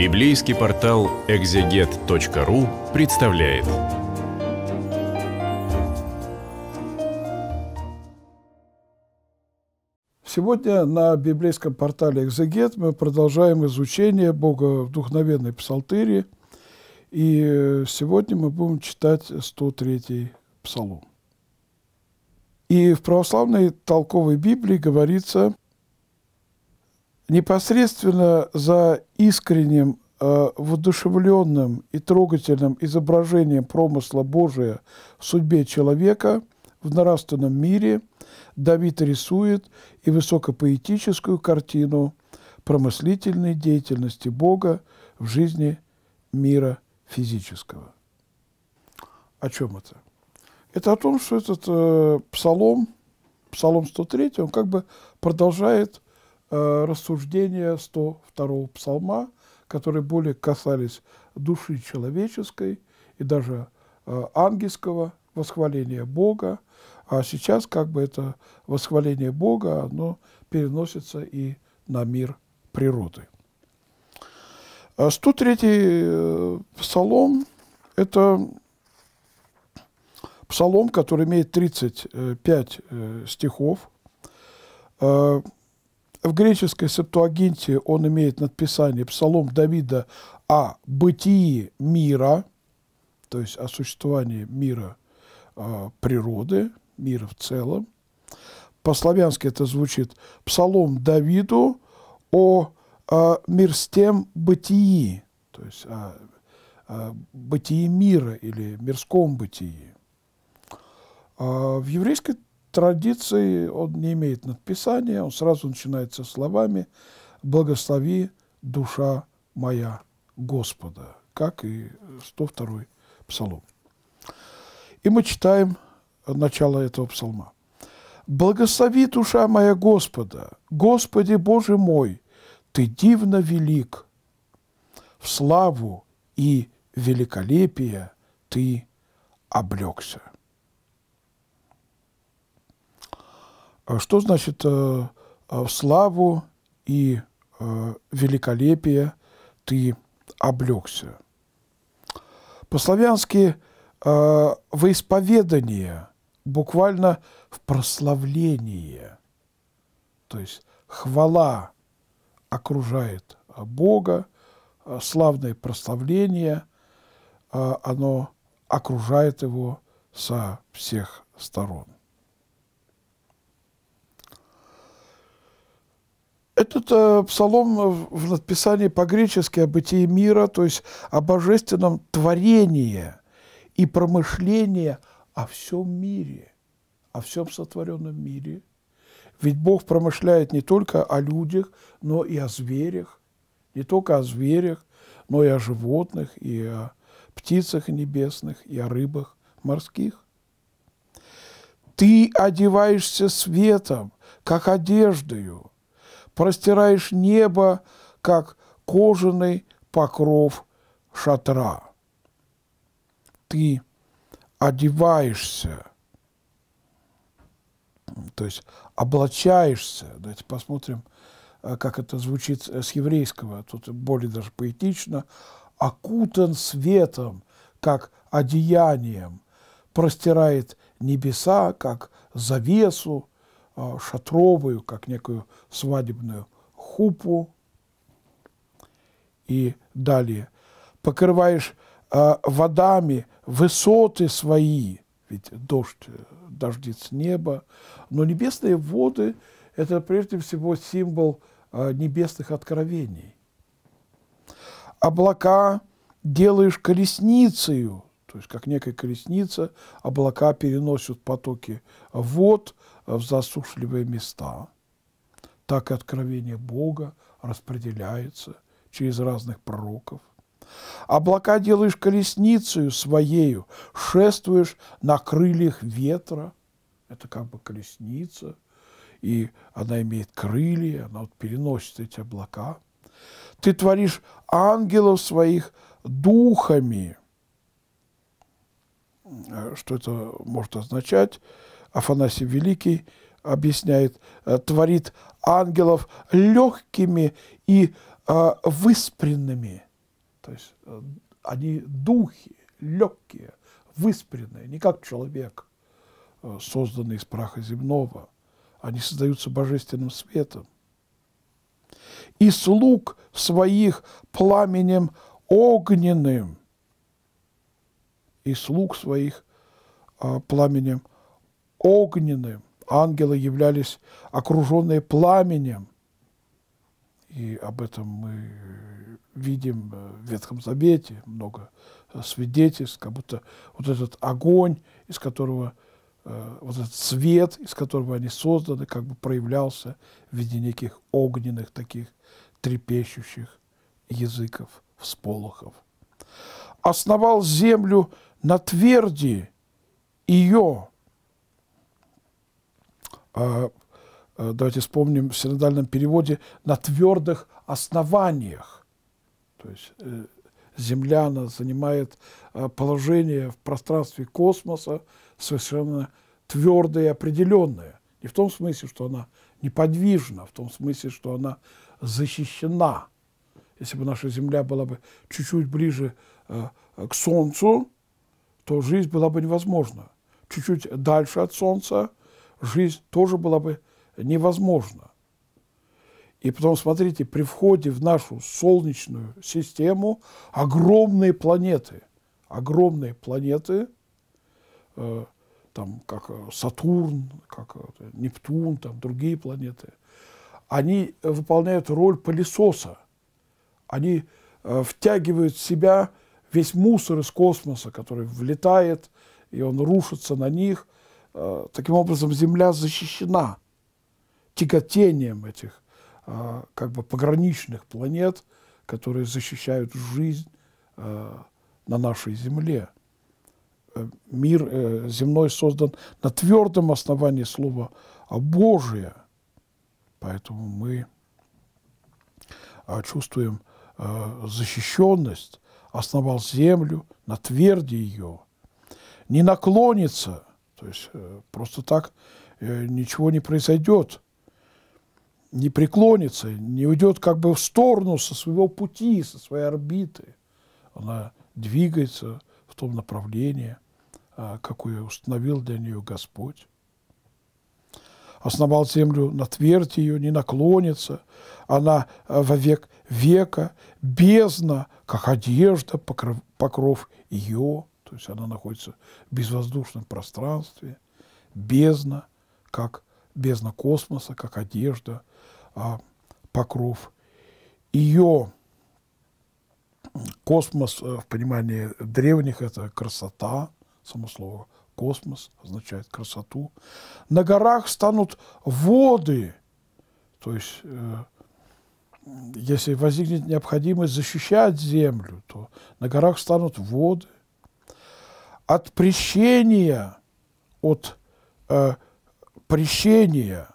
Библейский портал экзегет.ру представляет. Сегодня на библейском портале «Экзегет» мы продолжаем изучение Бога вдохновенной псалтыри. И сегодня мы будем читать 103-й псалом. И в православной толковой Библии говорится, непосредственно за искренним, э, воодушевленным и трогательным изображением промысла Божия в судьбе человека в нравственном мире Давид рисует и высокопоэтическую картину промыслительной деятельности Бога в жизни мира физического. О чем это? Это о том, что этот э, псалом, псалом 103, он как бы продолжает Э, рассуждения 102-го псалма, которые более касались души человеческой и даже э, ангельского восхваления Бога, а сейчас как бы это восхваление Бога, оно переносится и на мир природы. 103-й а э, псалом – это псалом, который имеет 35 стихов, в греческой септуагинте он имеет надписание «Псалом Давида о бытии мира», то есть о существовании мира э, природы, мира в целом. По-славянски это звучит «Псалом Давиду о э, мирстем бытии», то есть о, о бытии мира или мирском бытии. А в еврейской традиции он не имеет надписания, он сразу начинается словами «Благослови душа моя Господа», как и 102-й псалом. И мы читаем начало этого псалма. «Благослови душа моя Господа, Господи Боже мой, Ты дивно велик, в славу и великолепие Ты облегся». А что значит в э, а, славу и э, великолепие ты облегся? По-славянски э, исповедание, буквально в прославление, то есть хвала окружает Бога, славное прославление, оно окружает его со всех сторон. Этот э, псалом в надписании по-гречески о бытии мира, то есть о божественном творении и промышлении о всем мире, о всем сотворенном мире. Ведь Бог промышляет не только о людях, но и о зверях, не только о зверях, но и о животных, и о птицах небесных, и о рыбах морских. Ты одеваешься светом, как одеждою, простираешь небо, как кожаный покров шатра. Ты одеваешься, то есть облачаешься. Давайте посмотрим, э, как это звучит с еврейского, тут более даже поэтично, окутан светом, как одеянием, простирает небеса, как завесу, а, шатровую, как некую свадебную хупу. И далее. Покрываешь а, водами высоты свои, ведь дождь э, дождит с неба, но небесные воды – это прежде всего символ а, небесных откровений. Облака делаешь колесницею, то есть как некая колесница, облака переносят потоки вод – Э, в засушливые места. Так и откровение Бога распределяется через разных пророков. Облака делаешь колесницею своею, шествуешь на крыльях ветра. Это как бы колесница, и она имеет крылья, она вот переносит эти облака. Ты творишь ангелов своих духами. Э, что это может означать? Афанасий Великий объясняет, э, творит ангелов легкими и э, выспренными. То есть э, они духи, легкие, выспренные, не как человек, созданный из праха земного. Они создаются божественным светом. И слуг своих пламенем огненным, и слуг своих пламенем огненным огненным. Ангелы являлись окруженные пламенем. И об этом мы видим в Ветхом Завете много свидетельств, как будто вот этот огонь, из которого, э, вот этот свет, из которого они созданы, как бы проявлялся в виде неких огненных таких трепещущих языков, всполохов. Основал землю на тверди ее, а, а, давайте вспомним в синодальном переводе, на твердых основаниях. То есть э, Земля она занимает а, положение в пространстве космоса совершенно твердое и определенное. Не в том смысле, что она неподвижна, в том смысле, что она защищена. Если бы наша Земля была бы чуть-чуть ближе к Солнцу, то жизнь была бы невозможна. Чуть-чуть дальше от Солнца – жизнь тоже была бы невозможна. И потом, смотрите, при входе в нашу Солнечную систему огромные планеты, огромные планеты, э, там как э, Сатурн, как э, Нептун, там другие планеты, они выполняют роль пылесоса. Они э, втягивают в себя весь мусор из космоса, который влетает, и он рушится на них – Э, таким образом земля защищена тяготением этих э, как бы пограничных планет, которые защищают жизнь э, на нашей земле. Мир земной создан на твердом основании слова Божия, поэтому мы чувствуем защищенность, основал землю на тверде ее, не наклонится – то есть э, просто так э, ничего не произойдет, не преклонится, не уйдет как бы в сторону со своего пути, со своей орбиты. Она двигается в том направлении, а, какое установил для нее Господь. Основал землю на твердь ее, не наклонится. Она э, во век века, бездна, как одежда, покров, покров ее – то есть она находится в безвоздушном пространстве, бездна, как бездна космоса, как одежда, а, покров. Ее космос э, в понимании древних – это красота, само слово космос означает красоту. На горах станут воды, то есть э, если возникнет необходимость защищать землю, то на горах станут воды – от прещения, от э, прещения,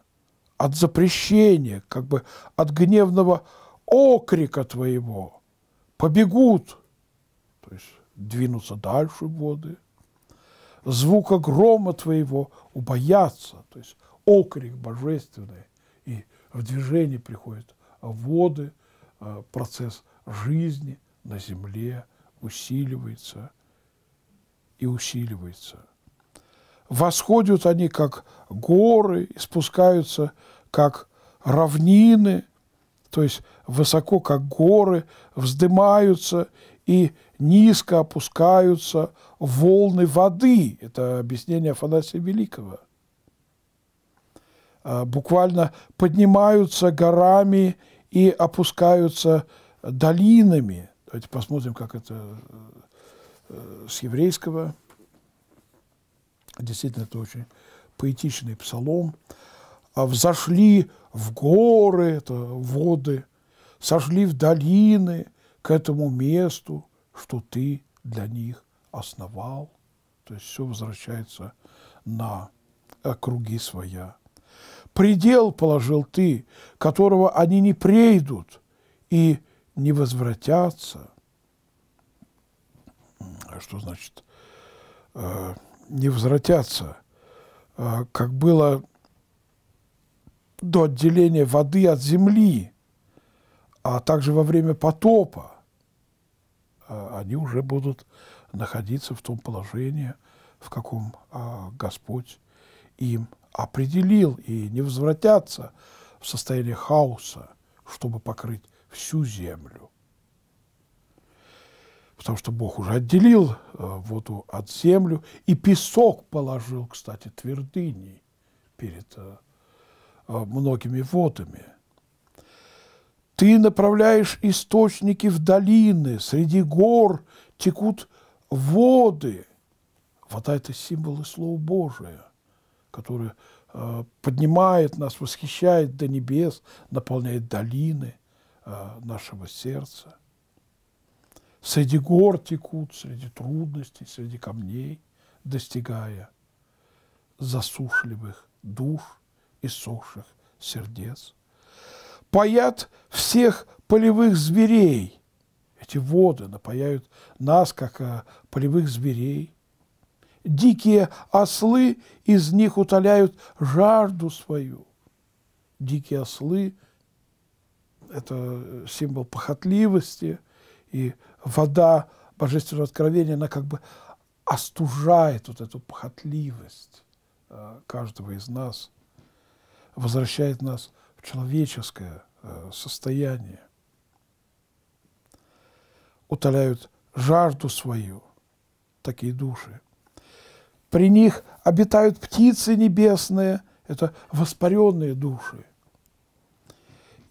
от запрещения, как бы от гневного окрика твоего побегут, то есть двинутся дальше воды, звука грома твоего убоятся, то есть окрик божественный, и в движение приходят воды, э, процесс жизни на земле усиливается – и усиливается. Восходят они, как горы, и спускаются, как равнины, то есть высоко, как горы, вздымаются и низко опускаются волны воды. Это объяснение Афанасия Великого. А, буквально поднимаются горами и опускаются долинами. Давайте посмотрим, как это э, Э, с еврейского. Действительно, это очень поэтичный псалом. А «Взошли в горы» – это воды, «сошли в долины к этому месту, что ты для них основал». То есть все возвращается на э, круги своя. «Предел положил ты, которого они не прейдут и не возвратятся» А что значит, э, не возвратятся, э, как было до отделения воды от земли, а также во время потопа, э, они уже будут находиться в том положении, в каком а, Господь им определил, и не возвратятся в состояние хаоса, чтобы покрыть всю землю потому что Бог уже отделил э, воду от землю и песок положил, кстати, твердыней перед э, э, многими водами. Ты направляешь источники в долины, среди гор текут воды. Вода – это символы Слова Божия, которое поднимает нас, восхищает до небес, наполняет долины нашего сердца – Среди гор текут, среди трудностей, среди камней, достигая засушливых душ и сохших сердец. Паят всех полевых зверей. Эти воды напаяют нас, как э, полевых зверей. Дикие ослы из них утоляют жажду свою. Дикие ослы – это э, символ похотливости и вода божественного откровения, она как бы остужает вот эту похотливость э, каждого из нас, возвращает нас в человеческое э, состояние, утоляют жажду свою такие души. При них обитают птицы небесные, это воспаренные души.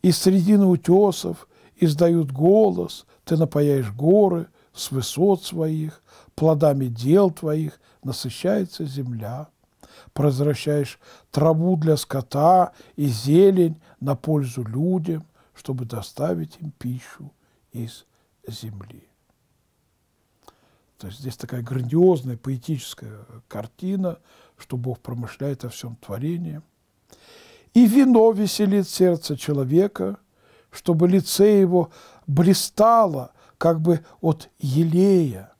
Из середины утесов издают голос – ты напояешь горы с высот своих, плодами дел твоих насыщается земля. Прозращаешь траву для скота и зелень на пользу людям, чтобы доставить им пищу из земли. То есть здесь такая грандиозная поэтическая картина, что Бог промышляет о всем творении. И вино веселит сердце человека, чтобы лице его блистала, как бы от елея,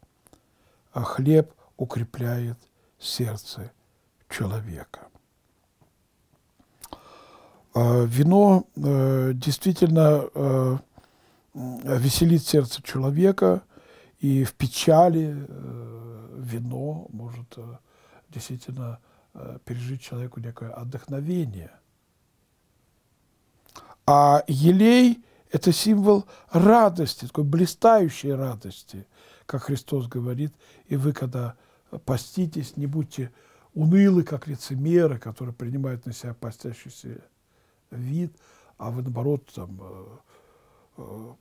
а хлеб укрепляет сердце человека. А, вино э, действительно э, веселит сердце человека, и в печали э, вино может действительно пережить человеку некое отдохновение. А елей – это символ радости, такой блистающей радости, как Христос говорит. И вы, когда поститесь, не будьте унылы, как лицемеры, которые принимают на себя постящийся вид, а вы, наоборот, там, э, э,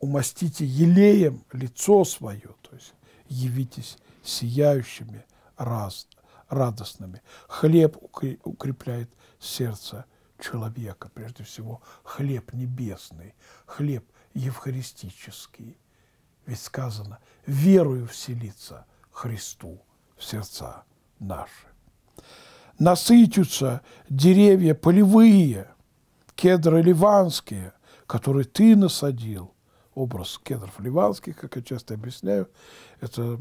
умастите елеем лицо свое, то есть явитесь сияющими, раз, радостными. Хлеб укрепляет сердце человека, прежде всего хлеб небесный, хлеб евхаристический. Ведь сказано, верую вселиться Христу в сердца наши. Насытятся деревья полевые, кедры ливанские, которые ты насадил. Образ кедров ливанских, как я часто объясняю, это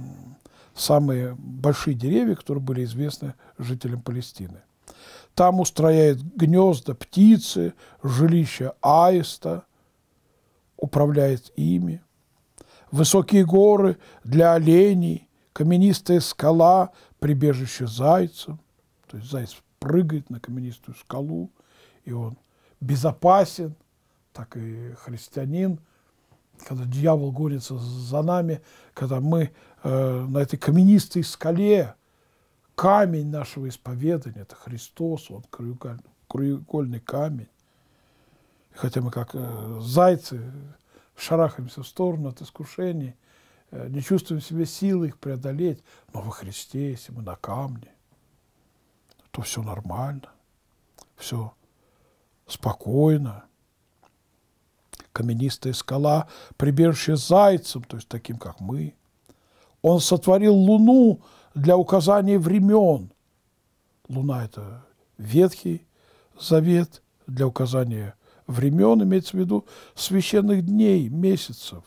самые большие деревья, которые были известны жителям Палестины. Там устрояет гнезда птицы, жилища аиста, управляет ими. Высокие горы для оленей, каменистая скала, прибежище зайцам. То есть заяц прыгает на каменистую скалу, и он безопасен, так и христианин, когда дьявол гонится за нами, когда мы э, на этой каменистой скале камень нашего исповедания – это Христос, Он краеугольный камень. Хотя мы как э, зайцы шарахаемся в сторону от искушений, э, не чувствуем в себе силы их преодолеть, но во Христе, если мы на камне, то все нормально, все спокойно. Каменистая скала, прибежище зайцем, то есть таким, как мы. Он сотворил луну, для указания времен. Луна – это Ветхий Завет для указания времен, имеется в виду священных дней, месяцев.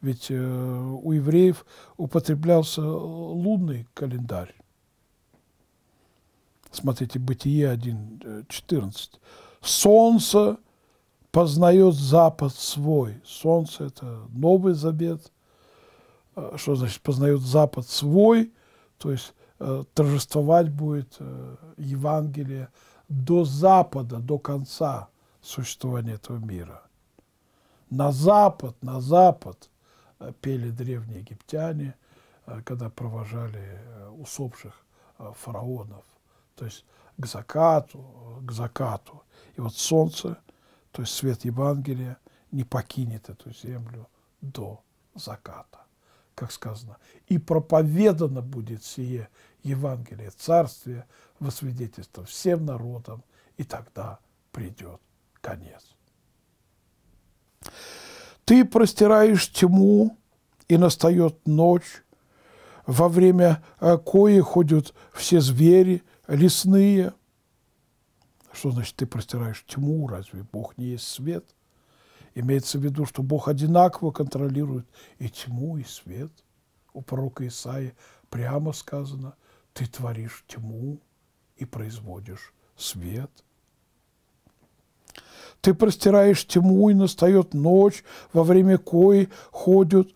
Ведь э, у евреев употреблялся лунный календарь. Смотрите, Бытие 1.14. Э, «Солнце познает запад свой». Солнце – это Новый Завет. Э, что значит «познает запад свой»? то есть э, торжествовать будет э, Евангелие до Запада, до конца существования этого мира. На Запад, на Запад э, пели древние египтяне, когда провожали усопших фараонов. То есть к закату, к закату. И вот солнце, то есть свет Евангелия, не покинет эту землю до заката как сказано, и проповедано будет сие Евангелие Царствия во свидетельство всем народам, и тогда придет конец. Ты простираешь тьму, и настает ночь, во время э, кои ходят все звери лесные. Что значит, ты простираешь тьму, разве Бог не есть свет? Имеется в виду, что Бог одинаково контролирует и тьму, и свет. У пророка Исаи прямо сказано, ты творишь тьму и производишь свет. Ты простираешь тьму, и настает ночь, во время кои ходят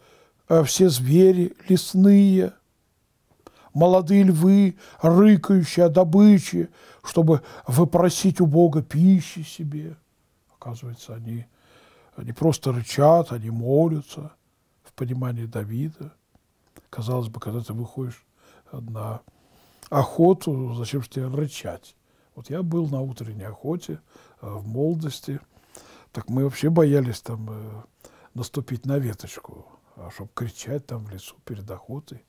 э, все звери лесные, молодые львы, рыкающие о добыче, чтобы выпросить у Бога пищи себе. Оказывается, они – они просто рычат, они молятся в понимании Давида. Казалось бы, когда ты выходишь на охоту, зачем же тебе рычать? Вот я был на утренней охоте э, в молодости, так мы вообще боялись там э, наступить на веточку, а чтобы кричать там в лесу перед охотой.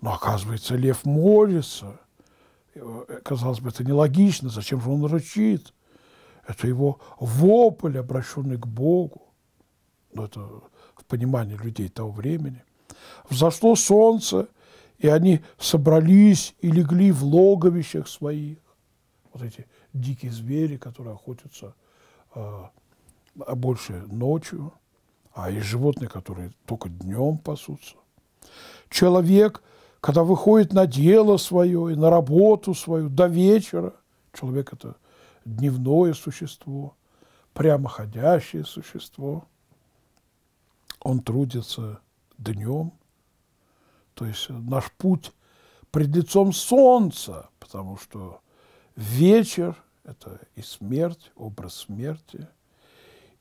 Но оказывается, лев молится. Э, казалось бы, это нелогично, зачем же он рычит? это его вопль, обращенный к Богу. Ну, это в понимании людей того времени. Взошло солнце, и они собрались и легли в логовищах своих. Вот эти дикие звери, которые охотятся э, а больше ночью, а и животные, которые только днем пасутся. Человек, когда выходит на дело свое и на работу свою до вечера, человек – это – дневное существо, прямоходящее существо. Он трудится днем, то есть наш путь пред лицом солнца, потому что вечер – это и смерть, образ смерти,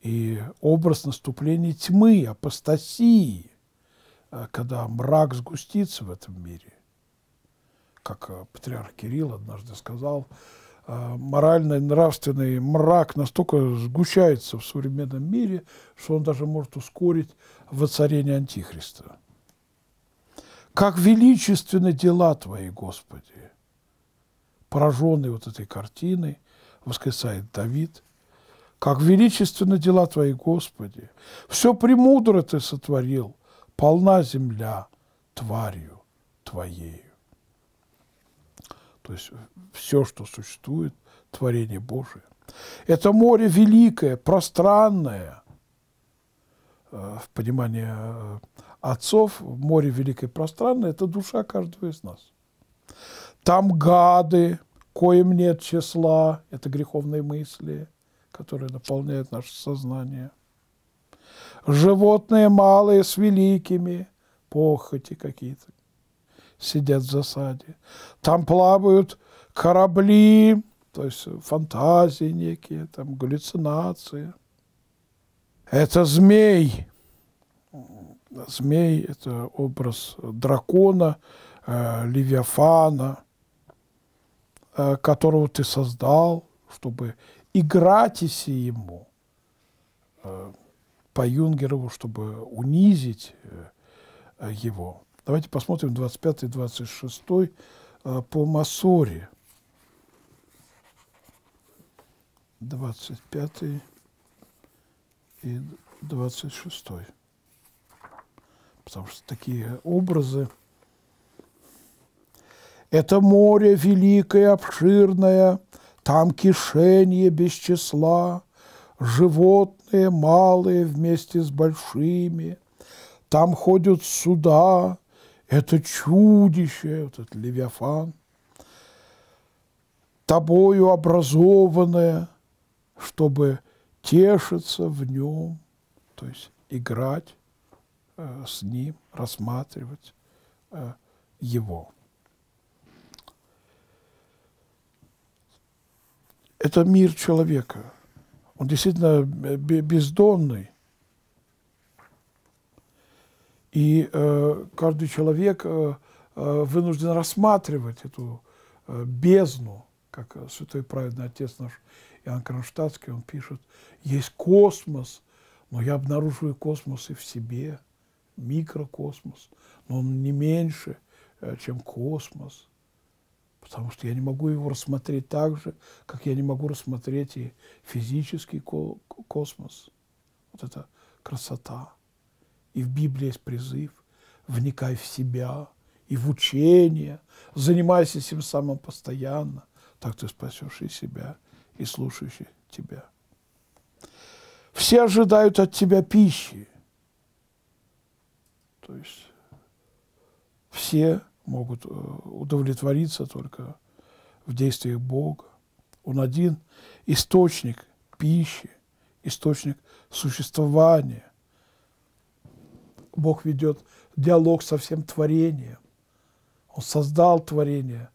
и образ наступления тьмы, апостасии, э, когда мрак сгустится в этом мире. Как э, патриарх Кирилл однажды сказал – а, моральный, нравственный мрак настолько сгущается в современном мире, что он даже может ускорить воцарение Антихриста. Как величественны дела Твои, Господи! Пораженный вот этой картиной, восклицает Давид, как величественны дела Твои, Господи! Все премудро Ты сотворил, полна земля тварью Твоей. То есть все, что существует, творение Божие. Это море великое, пространное. Э, в понимании э, отцов море великое, пространное – это душа каждого из нас. Там гады, коим нет числа, это греховные мысли, которые наполняют наше сознание. Животные малые с великими, похоти какие-то, сидят в засаде. Там плавают корабли, то есть фантазии некие, там галлюцинации. Это змей. Змей – это образ дракона, э, левиафана, э, которого ты создал, чтобы играть и ему, э, по Юнгерову, чтобы унизить э, его. Давайте посмотрим 25-26 а, по Масоре. 25 и 26. Потому что такие образы. Это море великое, обширное, там кишение без числа, животные малые вместе с большими, там ходят суда, это чудище, этот Левиафан, тобою образованное, чтобы тешиться в нем, то есть играть э, с ним, рассматривать э, его. Это мир человека. Он действительно э, бездонный, и э, каждый человек э, э, вынужден рассматривать эту э, бездну, как э, святой праведный отец наш Иоанн Кронштадтский, он пишет, есть космос, но я обнаруживаю космос и в себе, микрокосмос, но он не меньше, э, чем космос, потому что я не могу его рассмотреть так же, как я не могу рассмотреть и физический ко космос. Вот это красота. И в Библии есть призыв «вникай в себя» и в учение, занимайся этим самым постоянно, так ты спасешь и себя, и слушающий тебя. Все ожидают от тебя пищи, то есть все могут э, удовлетвориться только в действиях Бога. Он один источник пищи, источник существования – Бог ведет диалог со всем творением. Он создал творение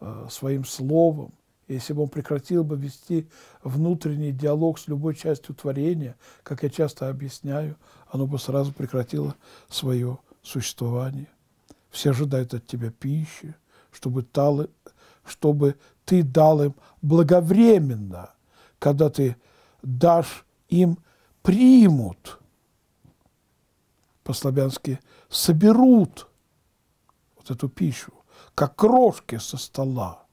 э, своим словом. Если бы он прекратил бы вести внутренний диалог с любой частью творения, как я часто объясняю, оно бы сразу прекратило свое существование. Все ожидают от тебя пищи, чтобы, талы, чтобы ты дал им благовременно, когда ты дашь им, примут – по-славянски, соберут вот эту пищу, как крошки со стола.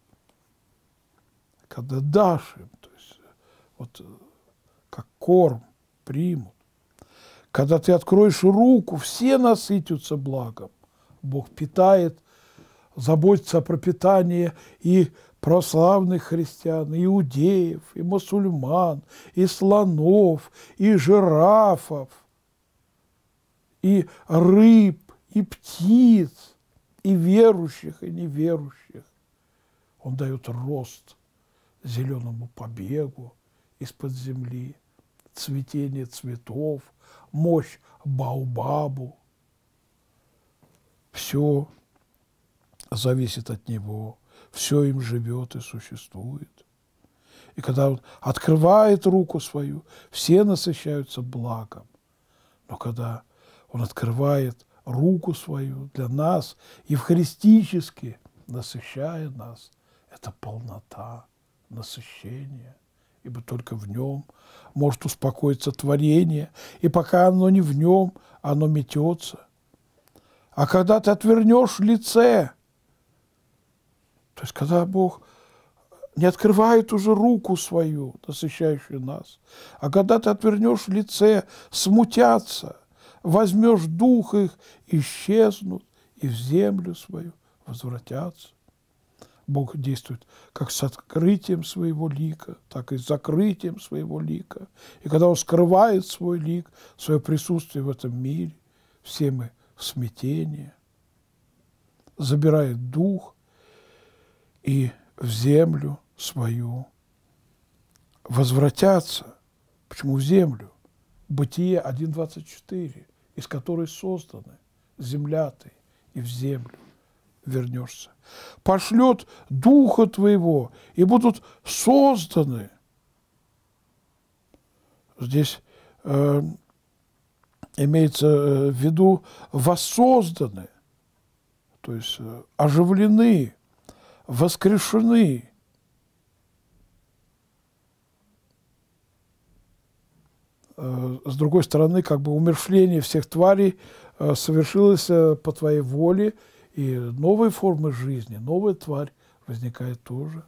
Когда дашь им, то есть вот э, как корм примут. Когда ты откроешь руку, все насытятся благом. Бог питает, заботится о пропитании и прославных христиан, и иудеев, и мусульман, и слонов, и жирафов – и рыб, и птиц, и верующих, и неверующих. Он дает рост зеленому побегу из-под земли, цветение цветов, мощь баубабу, Все зависит от него, все им живет и существует. И когда он открывает руку свою, все насыщаются благом. Но когда он открывает руку свою для нас, евхаристически насыщая нас. Это полнота насыщение. ибо только в нем может успокоиться творение, и пока оно не в нем, оно метется. А когда ты отвернешь лице, то есть когда Бог не открывает уже руку свою, насыщающую нас, а когда ты отвернешь лице, смутятся, возьмешь дух их, исчезнут и в землю свою возвратятся. Бог действует как с открытием своего лика, так и с закрытием своего лика. И когда Он скрывает свой лик, свое присутствие в этом мире, все мы в смятении, забирает дух и в землю свою возвратятся. Почему в землю? Бытие 1.24 из которой созданы, земля ты, и в землю вернешься. Пошлет Духа Твоего, и будут созданы. Здесь э, имеется э, в виду воссозданы, то есть э, оживлены, воскрешены, Э, с другой стороны, как бы умершление всех тварей э, совершилось э, по твоей воле, и новые формы жизни, новая тварь возникает тоже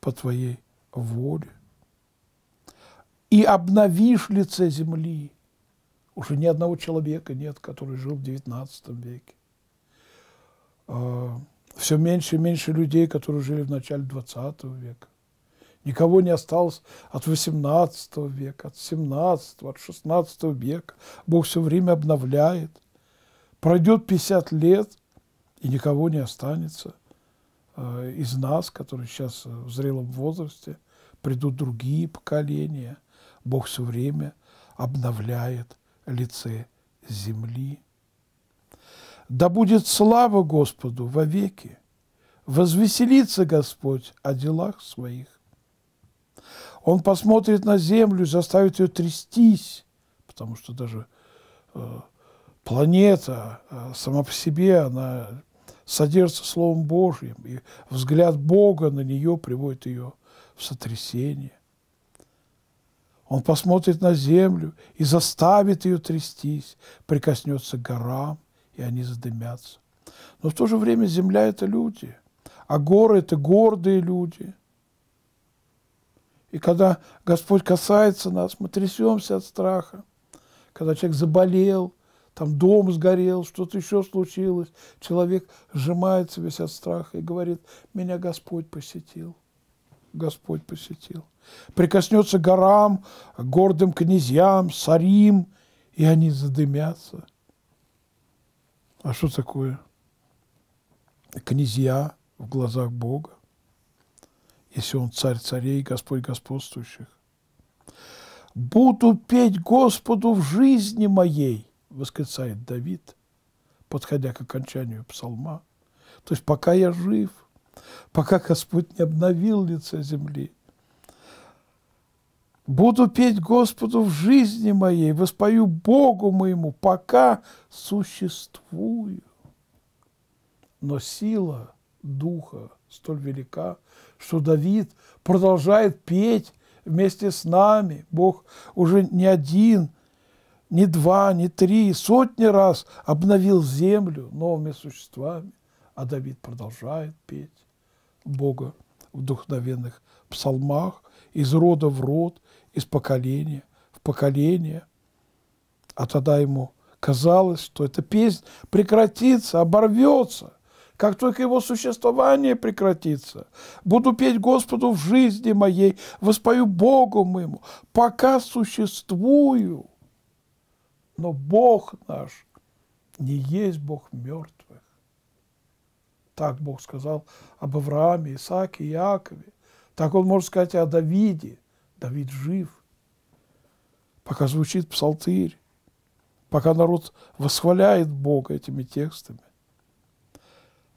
по твоей воле. И обновишь лице земли. Уже ни одного человека нет, который жил в XIX веке. Все меньше и меньше людей, которые жили в начале XX века. Никого не осталось от XVIII века, от XVII, от XVI века. Бог все время обновляет. Пройдет 50 лет, и никого не останется э, из нас, которые сейчас в зрелом возрасте. Придут другие поколения. Бог все время обновляет лице земли. Да будет слава Господу вовеки! Возвеселится Господь о делах своих. Он посмотрит на землю, заставит ее трястись, потому что даже э, планета э, сама по себе, она содержится Словом Божьим, и взгляд Бога на нее приводит ее в сотрясение. Он посмотрит на землю и заставит ее трястись, прикоснется к горам, и они задымятся. Но в то же время земля – это люди, а горы – это гордые люди – и когда Господь касается нас, мы трясемся от страха. Когда человек заболел, там дом сгорел, что-то еще случилось, человек сжимается весь от страха и говорит, меня Господь посетил. Господь посетил. Прикоснется горам, гордым князьям, сарим, и они задымятся. А что такое? Князья в глазах Бога если Он царь царей, Господь господствующих. «Буду петь Господу в жизни моей», – восклицает Давид, подходя к окончанию псалма. То есть пока я жив, пока Господь не обновил лица земли, Буду петь Господу в жизни моей, воспою Богу моему, пока существую. Но сила Духа столь велика, что Давид продолжает петь вместе с нами. Бог уже не один, не два, не три, сотни раз обновил землю новыми существами, а Давид продолжает петь Бога в вдохновенных псалмах из рода в род, из поколения в поколение. А тогда ему казалось, что эта песня прекратится, оборвется как только его существование прекратится. Буду петь Господу в жизни моей, воспою Богу моему, пока существую. Но Бог наш не есть Бог мертвых. Так Бог сказал об Аврааме, Исааке, Иакове. Так он может сказать и о Давиде. Давид жив. Пока звучит псалтырь, пока народ восхваляет Бога этими текстами,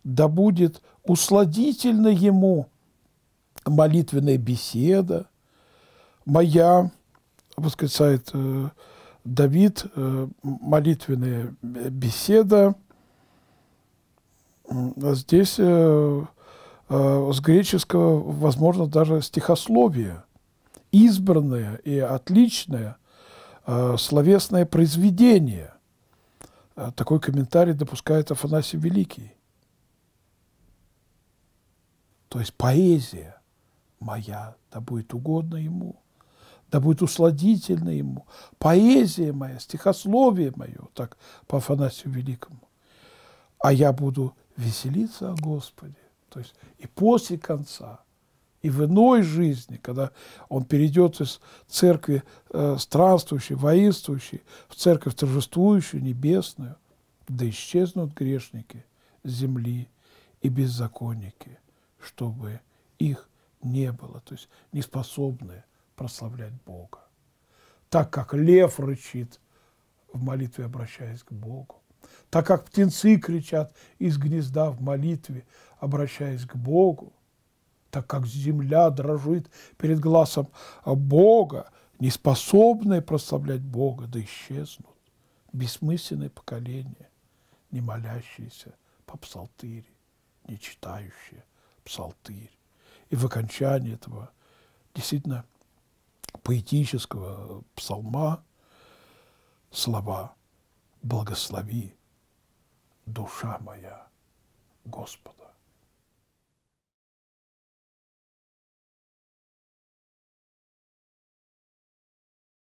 да будет усладительна ему молитвенная беседа моя, восклицает э, Давид, э, молитвенная беседа. А здесь э, с греческого, возможно, даже стихословие, избранное и отличное словесное произведение. Такой комментарий допускает Афанасий Великий. То есть поэзия моя, да будет угодно ему, да будет усладительно ему. Поэзия моя, стихословие мое, так по Афанасию Великому. А я буду веселиться о Господе. То есть и после конца, и в иной жизни, когда он перейдет из церкви э, странствующей, воинствующей, в церковь торжествующую, небесную, да исчезнут грешники земли и беззаконники – чтобы их не было, то есть не способны прославлять Бога. Так как лев рычит в молитве, обращаясь к Богу, так как птенцы кричат из гнезда в молитве, обращаясь к Богу, так как земля дрожит перед глазом Бога, не способные прославлять Бога, да исчезнут бессмысленные поколения, не молящиеся по псалтыре, не читающие псалтырь. И в окончании этого действительно поэтического псалма слова «Благослови, душа моя, Господа».